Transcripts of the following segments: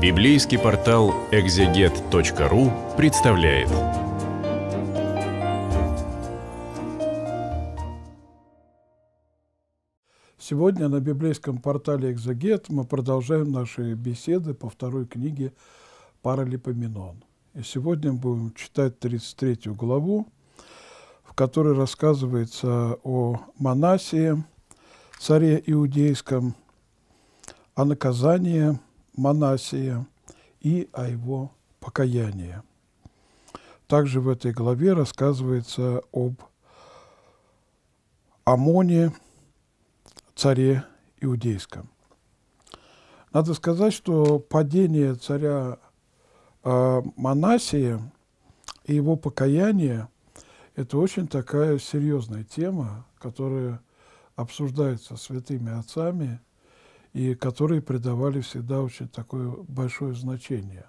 Библейский портал экзегет.ру представляет. Сегодня на библейском портале «Экзегет» мы продолжаем наши беседы по второй книге «Паралипоменон». И сегодня мы будем читать 33 главу, в которой рассказывается о Манасии, царе иудейском, о наказании – Манасия и о его покаянии. Также в этой главе рассказывается об Амоне, царе иудейском. Надо сказать, что падение царя э, Манасия и его покаяние – это очень такая серьезная тема, которая обсуждается святыми отцами – и которые придавали всегда очень такое большое значение,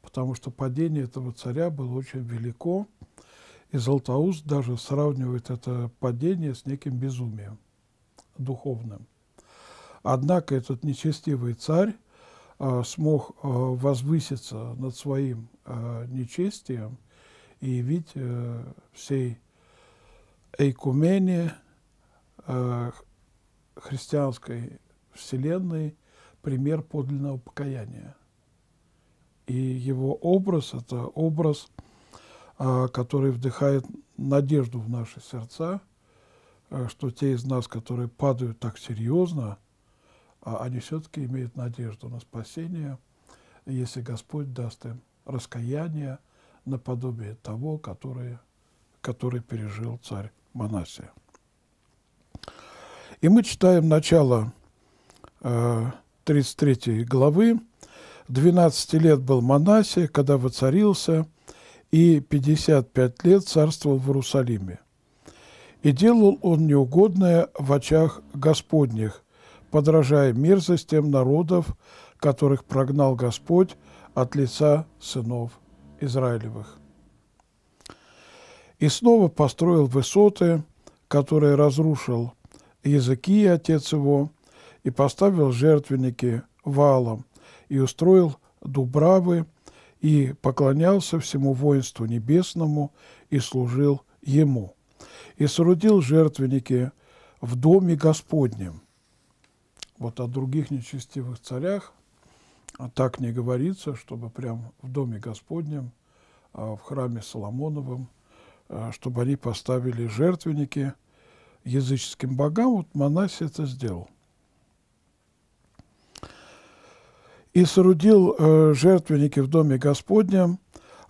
потому что падение этого царя было очень велико, и Златоуст даже сравнивает это падение с неким безумием духовным. Однако этот нечестивый царь э, смог э, возвыситься над своим э, нечестием и явить э, всей эйкумене э, христианской Вселенной пример подлинного покаяния. И его образ – это образ, а, который вдыхает надежду в наши сердца, а, что те из нас, которые падают так серьезно, а они все-таки имеют надежду на спасение, если Господь даст им раскаяние наподобие того, который, который пережил царь Манасия. И мы читаем начало 33 главы. 12 лет был Манасе, когда воцарился, и 55 лет царствовал в Иерусалиме. И делал он неугодное в очах Господних, подражая мерзостям народов, которых прогнал Господь от лица сынов Израилевых. И снова построил высоты, которые разрушил Языки, отец его, и поставил жертвенники валом, и устроил дубравы, и поклонялся всему воинству небесному, и служил ему. И соорудил жертвенники в доме Господнем. Вот о других нечестивых царях а так не говорится, чтобы прям в доме Господнем, а в храме Соломоновом, а, чтобы они поставили жертвенники языческим богам. Вот Манасий это сделал. и соорудил э, жертвенники в доме Господнем,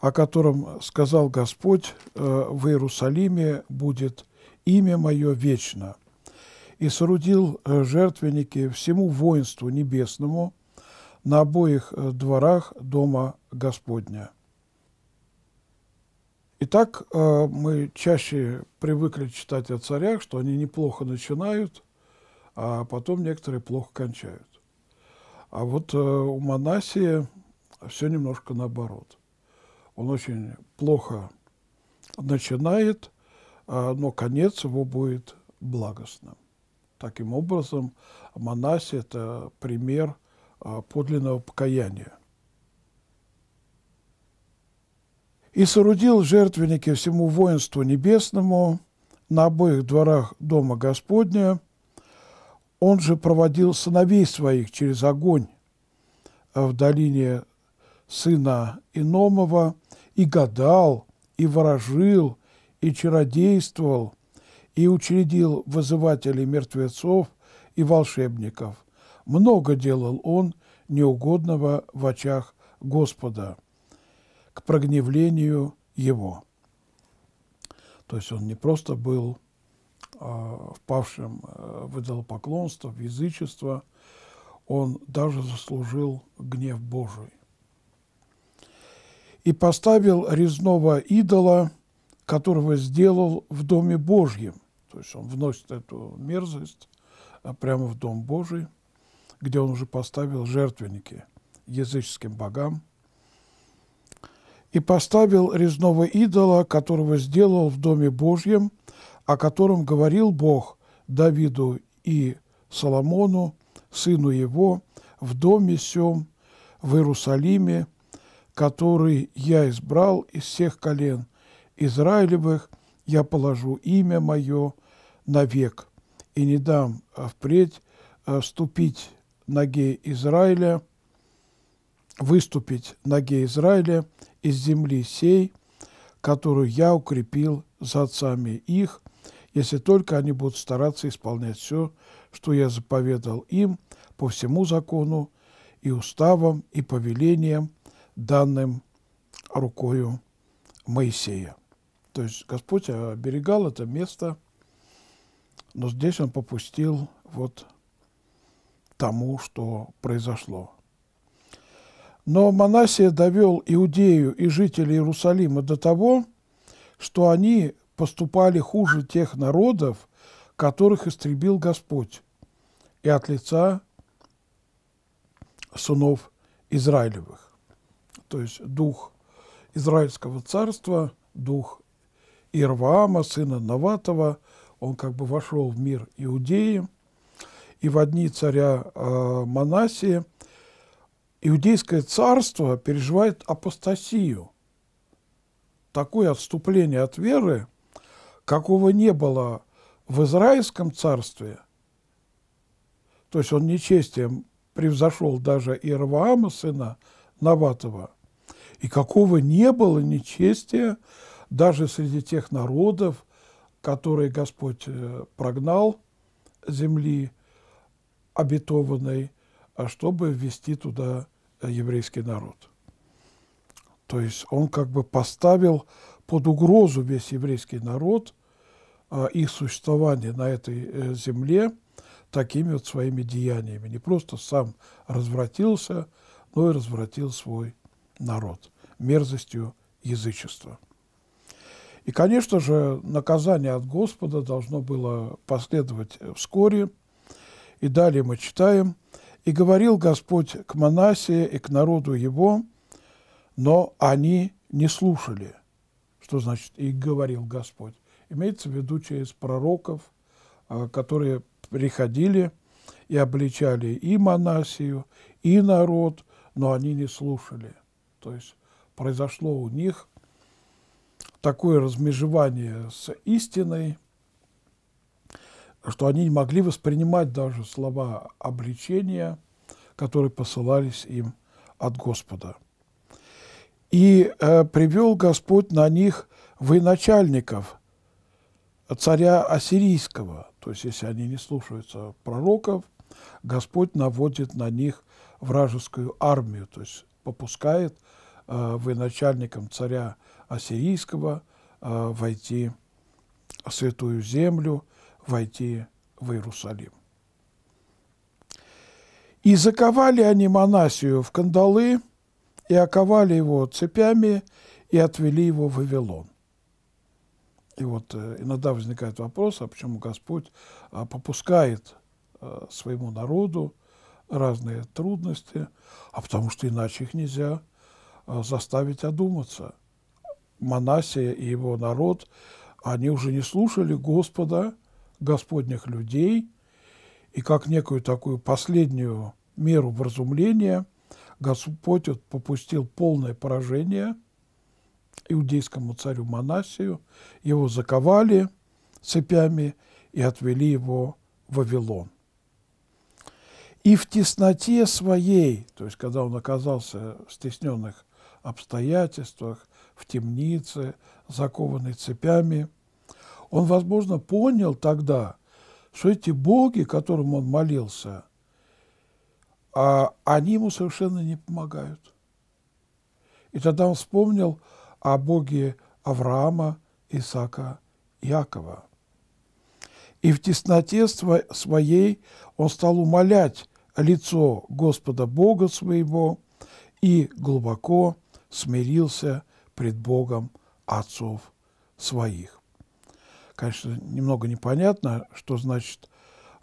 о котором сказал Господь э, в Иерусалиме будет имя мое вечно. И соорудил э, жертвенники всему воинству небесному на обоих э, дворах дома Господня. Итак, э, мы чаще привыкли читать о царях, что они неплохо начинают, а потом некоторые плохо кончают. А вот э, у Манасия все немножко наоборот. Он очень плохо начинает, э, но конец его будет благостным. Таким образом, Манасий – это пример э, подлинного покаяния. «И соорудил жертвенники всему воинству небесному на обоих дворах Дома Господня – он же проводил сыновей своих через огонь э, в долине сына Иномова и гадал, и ворожил, и чародействовал, и учредил вызывателей мертвецов и волшебников. Много делал он неугодного в очах Господа к прогневлению его. То есть он не просто был Э, впавшим э, в идолопоклонство, в язычество, он даже заслужил гнев Божий. И поставил резного идола, которого сделал в Доме Божьем. То есть он вносит эту мерзость э, прямо в Дом Божий, где он уже поставил жертвенники языческим богам. И поставил резного идола, которого сделал в Доме Божьем – о котором говорил Бог Давиду и Соломону, сыну его, в доме сем, в Иерусалиме, который я избрал из всех колен Израилевых, я положу имя мое навек, и не дам впредь э, вступить ноге Израиля, выступить ноге Израиля из земли сей, которую я укрепил за отцами их, если только они будут стараться исполнять все, что я заповедал им по всему закону и уставам и повелениям, данным рукою Моисея. То есть Господь оберегал это место, но здесь он попустил вот тому, что произошло. Но Манасия довел Иудею и жителей Иерусалима до того, что они поступали хуже тех народов, которых истребил Господь, и от лица сынов Израилевых. То есть дух Израильского царства, дух Ирваама, сына Наватова, он как бы вошел в мир Иудеи, и в одни царя э, Манасии иудейское царство переживает апостасию, такое отступление от веры, какого не было в Израильском царстве, то есть он нечестием превзошел даже Ирваама, сына Наватова, и какого не было нечестия даже среди тех народов, которые Господь э, прогнал земли обетованной, а чтобы ввести туда э, еврейский народ. То есть он как бы поставил под угрозу весь еврейский народ – а, их существование на этой э, земле такими вот своими деяниями. Не просто сам развратился, но и развратил свой народ мерзостью язычества. И, конечно же, наказание от Господа должно было последовать вскоре. И далее мы читаем. «И говорил Господь к Манасе и к народу его, но они не слушали». Что значит «и говорил Господь»? Имеется в виду через пророков, а, которые приходили и обличали и монасию, и народ, но они не слушали. То есть произошло у них такое размежевание с истиной, что они не могли воспринимать даже слова обличения, которые посылались им от Господа. И э, привел Господь на них военачальников, царя ассирийского. То есть, если они не слушаются пророков, Господь наводит на них вражескую армию, то есть попускает э, военачальникам царя ассирийского э, войти в святую землю, войти в Иерусалим. И заковали они Монасию в кандалы, и оковали его цепями, и отвели его в Вавилон. И вот э, иногда возникает вопрос, а почему Господь а, попускает э, своему народу разные трудности, а потому что иначе их нельзя а, заставить одуматься. Монасия и его народ, они уже не слушали Господа, Господних людей, и как некую такую последнюю меру вразумления Господь вот попустил полное поражение – иудейскому царю Манасию, его заковали цепями и отвели его в Вавилон. И в тесноте своей, то есть когда он оказался в стесненных обстоятельствах, в темнице, закованный цепями, он, возможно, понял тогда, что эти боги, которым он молился, а, они ему совершенно не помогают. И тогда он вспомнил о Боге Авраама, Исаака, Якова. И в тесноте своей он стал умолять лицо Господа Бога своего и глубоко смирился пред Богом отцов своих. Конечно, немного непонятно, что значит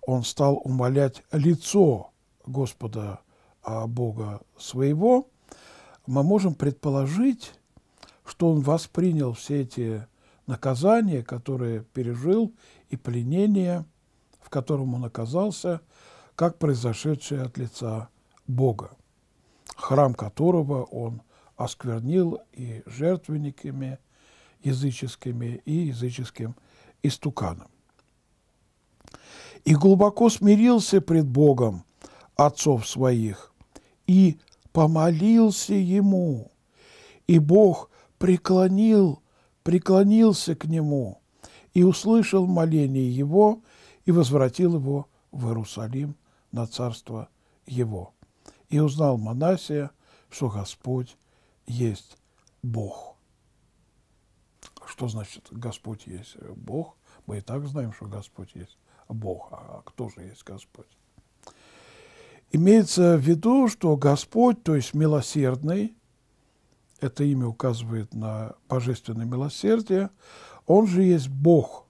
он стал умолять лицо Господа а, Бога своего. Мы можем предположить, что он воспринял все эти наказания, которые пережил, и пленение, в котором он оказался, как произошедшее от лица Бога, храм которого он осквернил и жертвенниками языческими, и языческим истуканом. И глубоко смирился пред Богом отцов своих, и помолился ему, и Бог – преклонил, преклонился к нему и услышал моление его и возвратил его в Иерусалим на царство его. И узнал Манасия, что Господь есть Бог. Что значит Господь есть Бог? Мы и так знаем, что Господь есть Бог. А кто же есть Господь? Имеется в виду, что Господь, то есть милосердный, это имя указывает на божественное милосердие, он же есть Бог,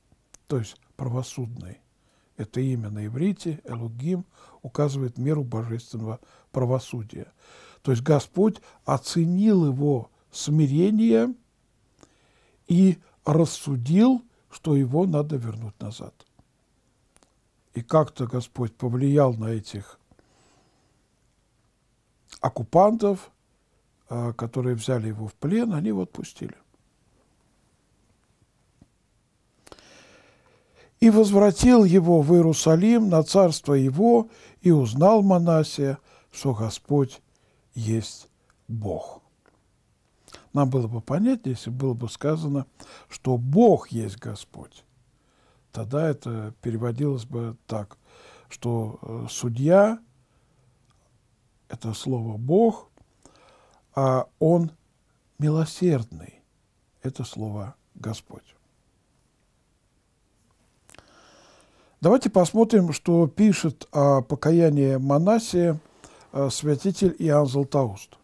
то есть правосудный. Это имя на иврите, Элугим, указывает меру божественного правосудия. То есть Господь оценил его смирение и рассудил, что его надо вернуть назад. И как-то Господь повлиял на этих оккупантов – а, которые взяли его в плен, они его отпустили. И возвратил его в Иерусалим на царство его, и узнал Манасия, что Господь есть Бог. Нам было бы понятнее, если было бы сказано, что Бог есть Господь. Тогда это переводилось бы так, что э, судья, это слово Бог, а Он милосердный. Это слово Господь. Давайте посмотрим, что пишет о покаянии Манасия э, святитель Иоанн Златоуст.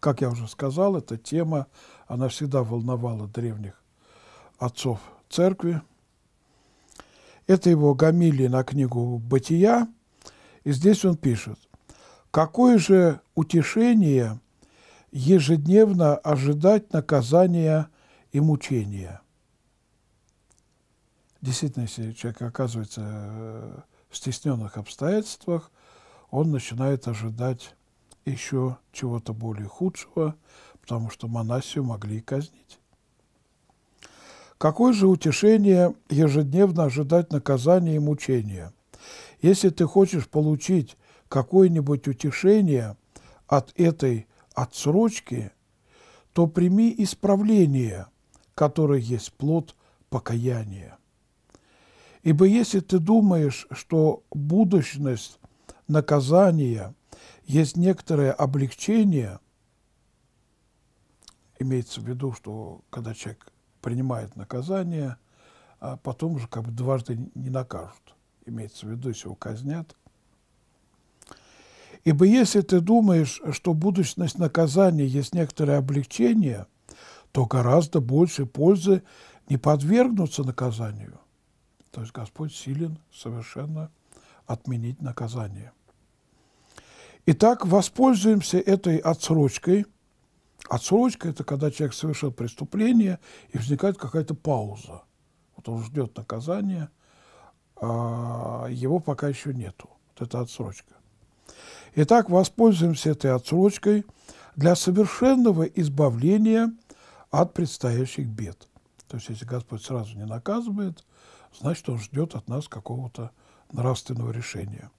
Как я уже сказал, эта тема, она всегда волновала древних отцов церкви. Это его гамилия на книгу «Бытия», и здесь он пишет. Какое же утешение ежедневно ожидать наказания и мучения? Действительно, если человек оказывается э, в стесненных обстоятельствах, он начинает ожидать еще чего-то более худшего, потому что монасию могли казнить. Какое же утешение ежедневно ожидать наказания и мучения? Если ты хочешь получить какое-нибудь утешение от этой отсрочки, то прими исправление, которое есть плод покаяния. Ибо если ты думаешь, что будущность наказания есть некоторое облегчение, имеется в виду, что когда человек принимает наказание, а потом же как бы дважды не накажут. Имеется в виду, если его казнят, Ибо если ты думаешь, что будущность наказания есть некоторое облегчение, то гораздо больше пользы не подвергнуться наказанию. То есть Господь силен совершенно отменить наказание. Итак, воспользуемся этой отсрочкой. Отсрочка – это когда человек совершил преступление, и возникает какая-то пауза. Вот он ждет наказания, а его пока еще нету. Вот это отсрочка. Итак, воспользуемся этой отсрочкой для совершенного избавления от предстоящих бед. То есть, если Господь сразу не наказывает, значит, Он ждет от нас какого-то нравственного решения.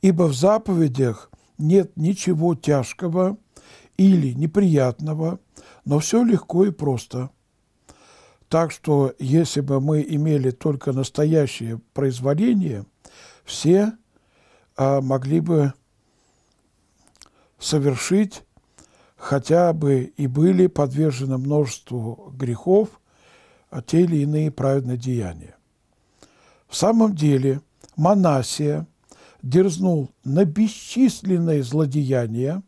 Ибо в заповедях нет ничего тяжкого или неприятного, но все легко и просто. Так что, если бы мы имели только настоящее произволение, все а могли бы совершить, хотя бы и были подвержены множеству грехов, а те или иные праведные деяния. В самом деле Манасия дерзнул на бесчисленные злодеяния,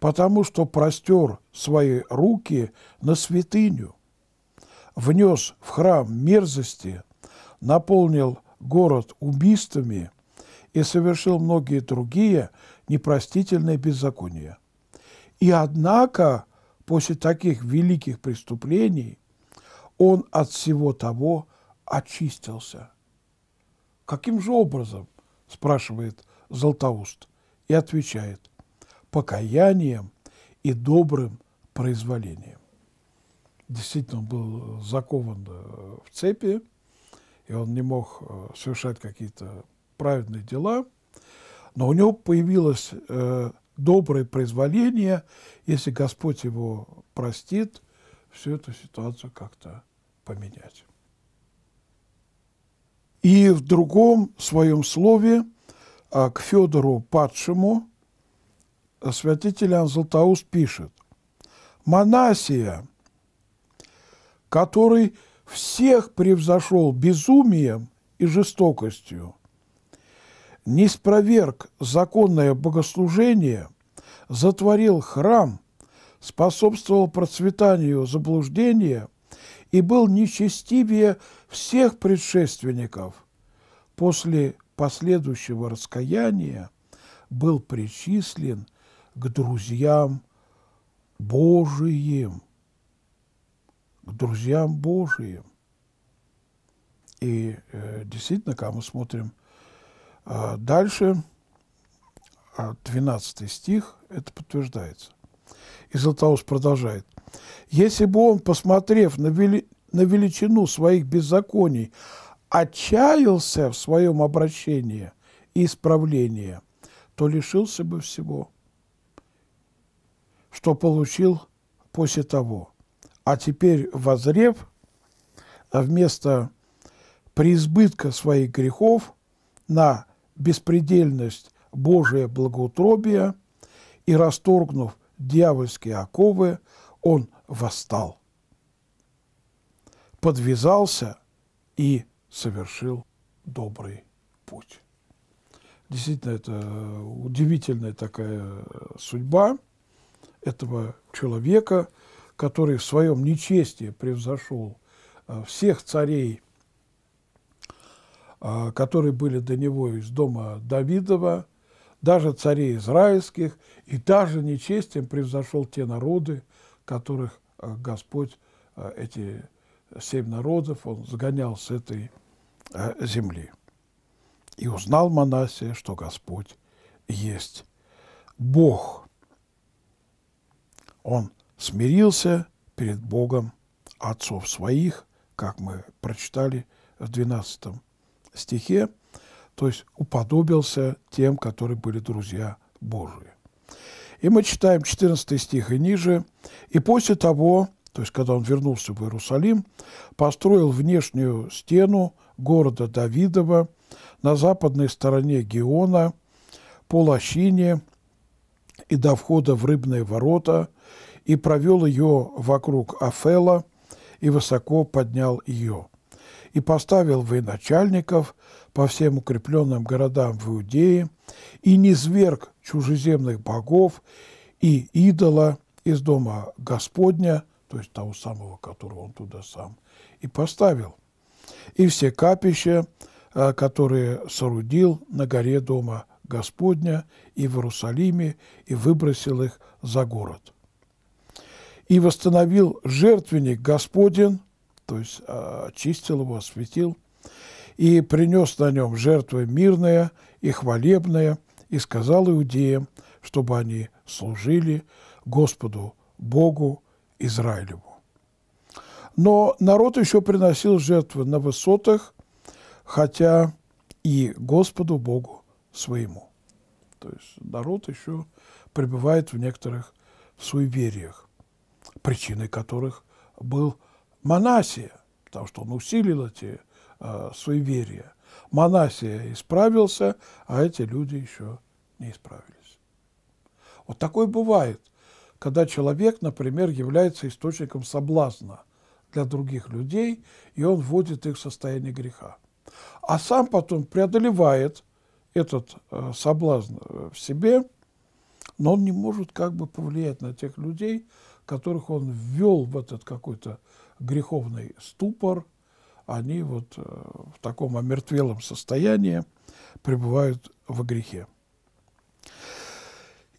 потому что простер свои руки на святыню, внес в храм мерзости, наполнил город убийствами – и совершил многие другие непростительные беззакония. И однако после таких великих преступлений он от всего того очистился. Каким же образом, спрашивает Златоуст, и отвечает, покаянием и добрым произволением. Действительно, он был закован э, в цепи, и он не мог э, совершать какие-то праведные дела, но у него появилось э, доброе произволение, если Господь его простит, всю эту ситуацию как-то поменять. И в другом своем слове а, к Федору Падшему святитель Анзелтаус пишет «Монасия, который всех превзошел безумием и жестокостью, не спроверг законное богослужение, затворил храм, способствовал процветанию заблуждения и был нечестивее всех предшественников. После последующего раскаяния был причислен к друзьям Божиим, к друзьям Божиим. И э, действительно, когда мы смотрим – а дальше, 12 а стих, это подтверждается. И Златоуст продолжает. «Если бы он, посмотрев на, вели... на величину своих беззаконий, отчаялся в своем обращении и исправлении, то лишился бы всего, что получил после того. А теперь, возрев, вместо преизбытка своих грехов на беспредельность Божия благоутробия, и, расторгнув дьявольские оковы, он восстал, подвязался и совершил добрый путь. Действительно, это удивительная такая судьба этого человека, который в своем нечестии превзошел э, всех царей – а, которые были до него из дома Давидова, даже царей израильских, и даже нечестием превзошел те народы, которых а, Господь, а, эти семь народов, он сгонял с этой земли. И узнал Манасия, что Господь есть Бог. Он смирился перед Богом отцов своих, как мы прочитали в 12 стихе, то есть уподобился тем, которые были друзья Божии. И мы читаем 14 стих и ниже. «И после того, то есть когда он вернулся в Иерусалим, построил внешнюю стену города Давидова на западной стороне Геона по лощине и до входа в рыбные ворота, и провел ее вокруг Афела, и высоко поднял ее и поставил военачальников по всем укрепленным городам в Иудее, и низверг чужеземных богов и идола из дома Господня, то есть того самого, которого он туда сам и поставил, и все капища, э, которые соорудил на горе дома Господня и в Иерусалиме, и выбросил их за город. И восстановил жертвенник Господень то есть а, очистил его, осветил, и принес на нем жертвы мирные и хвалебные, и сказал иудеям, чтобы они служили Господу Богу Израилеву. Но народ еще приносил жертвы на высотах, хотя и Господу Богу своему. То есть народ еще пребывает в некоторых суевериях, причиной которых был – Манасия, потому что он усилил эти э, суеверия. Манасия исправился, а эти люди еще не исправились. Вот такое бывает, когда человек, например, является источником соблазна для других людей, и он вводит их в состояние греха. А сам потом преодолевает этот э, соблазн э, в себе, но он не может как бы повлиять на тех людей, которых он ввел в этот какой-то греховный ступор, они вот э, в таком омертвелом состоянии пребывают в грехе.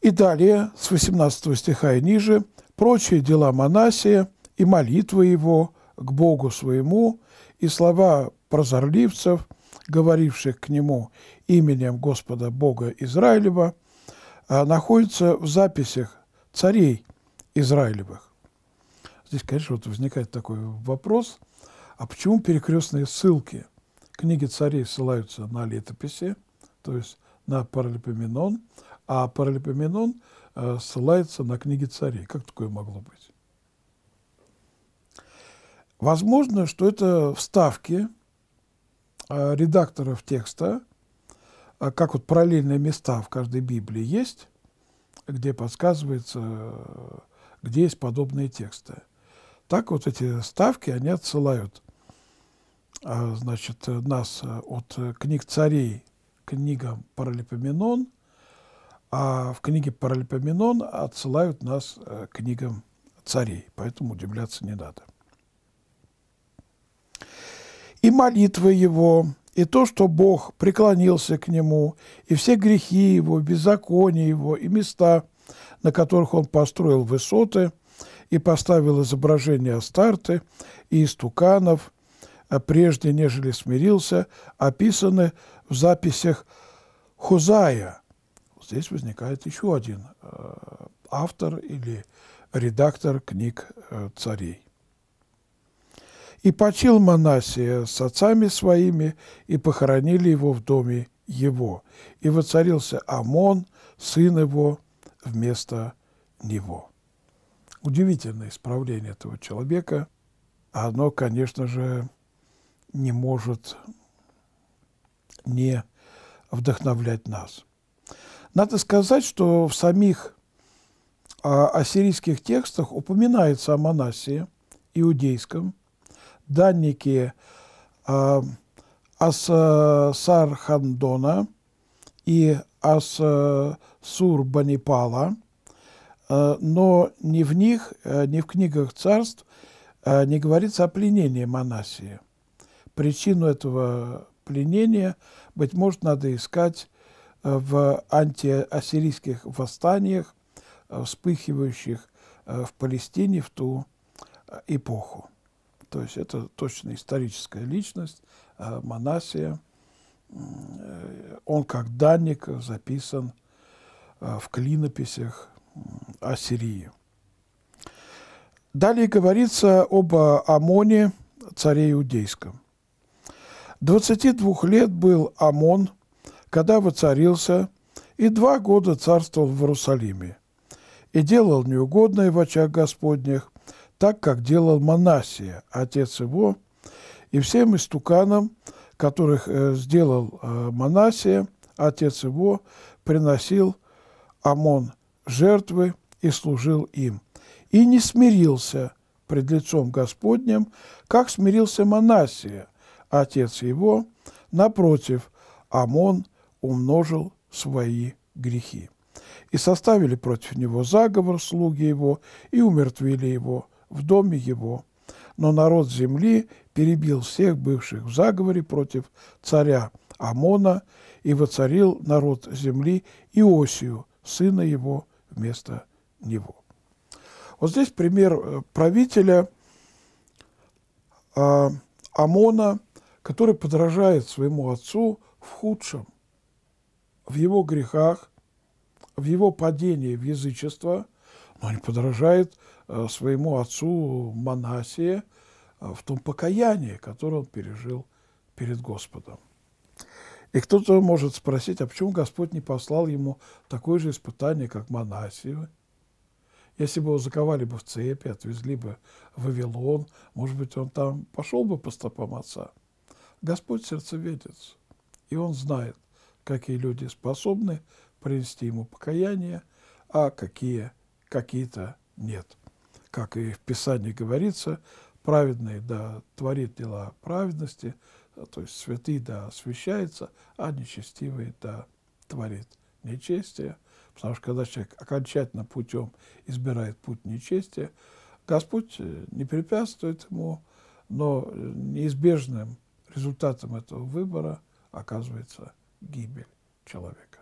И далее, с 18 стиха и ниже, «Прочие дела Манасия и молитвы его к Богу своему, и слова прозорливцев, говоривших к нему именем Господа Бога Израилева, э, находятся в записях царей Израилевых. Здесь, конечно, вот возникает такой вопрос, а почему перекрестные ссылки? Книги царей ссылаются на летописи, то есть на Паралипоменон, а Паралипоменон э, ссылается на книги царей. Как такое могло быть? Возможно, что это вставки э, редакторов текста, э, как вот параллельные места в каждой Библии есть, где подсказывается, э, где есть подобные тексты так вот эти ставки, они отсылают а, значит, нас э, от э, книг царей книга Паралипоменон, а в книге Паралипоменон отсылают нас э, книгам царей, поэтому удивляться не надо. И молитвы его, и то, что Бог преклонился к нему, и все грехи его, беззакония его, и места, на которых он построил высоты – и поставил изображение Астарты и истуканов, а прежде нежели смирился, описаны в записях Хузая. Здесь возникает еще один э, автор или редактор книг э, царей. «И почил Манасия с отцами своими, и похоронили его в доме его, и воцарился Амон, сын его, вместо него» удивительное исправление этого человека. Оно, конечно же, не может не вдохновлять нас. Надо сказать, что в самих а, ассирийских текстах упоминается о Манасии, иудейском, даннике а, Асархандона и Асурбанипала, Э, но ни в них, э, ни в книгах царств э, не говорится о пленении Манасии. Причину этого пленения, быть может, надо искать в антиассирийских восстаниях, вспыхивающих в Палестине в ту эпоху. То есть это точно историческая личность, Манасия. Он как данник записан в клинописях о Далее говорится об Амоне, царе иудейском. 22 лет был Амон, когда воцарился, и два года царствовал в Иерусалиме, и делал неугодное в очах Господних, так, как делал Манасия, отец его, и всем истуканам, которых э, сделал э, Манасия, отец его, приносил Амон жертвы и служил им, и не смирился пред лицом Господним, как смирился Манасия, отец его, напротив, Амон умножил свои грехи. И составили против него заговор слуги его, и умертвили его в доме его. Но народ земли перебил всех бывших в заговоре против царя Амона и воцарил народ земли Иосию, сына его вместо него. Вот здесь пример э, правителя э, а, Амона, который подражает своему отцу в худшем, в его грехах, в его падении в язычество, но не подражает э, своему отцу Манасия э, в том покаянии, которое он пережил перед Господом. И кто-то может спросить, а почему Господь не послал ему такое же испытание, как монасию? Если бы его заковали бы в цепи, отвезли бы в Вавилон, может быть, он там пошел бы по стопам отца. Господь сердцеведец, и он знает, какие люди способны принести ему покаяние, а какие какие-то нет. Как и в Писании говорится, праведный да творит дела праведности, Э, то есть святый, да, освящается, а нечестивый, да, творит нечестие. Потому что когда человек окончательно путем избирает путь нечестия, Господь э, не препятствует ему, но э, неизбежным результатом этого выбора оказывается гибель человека.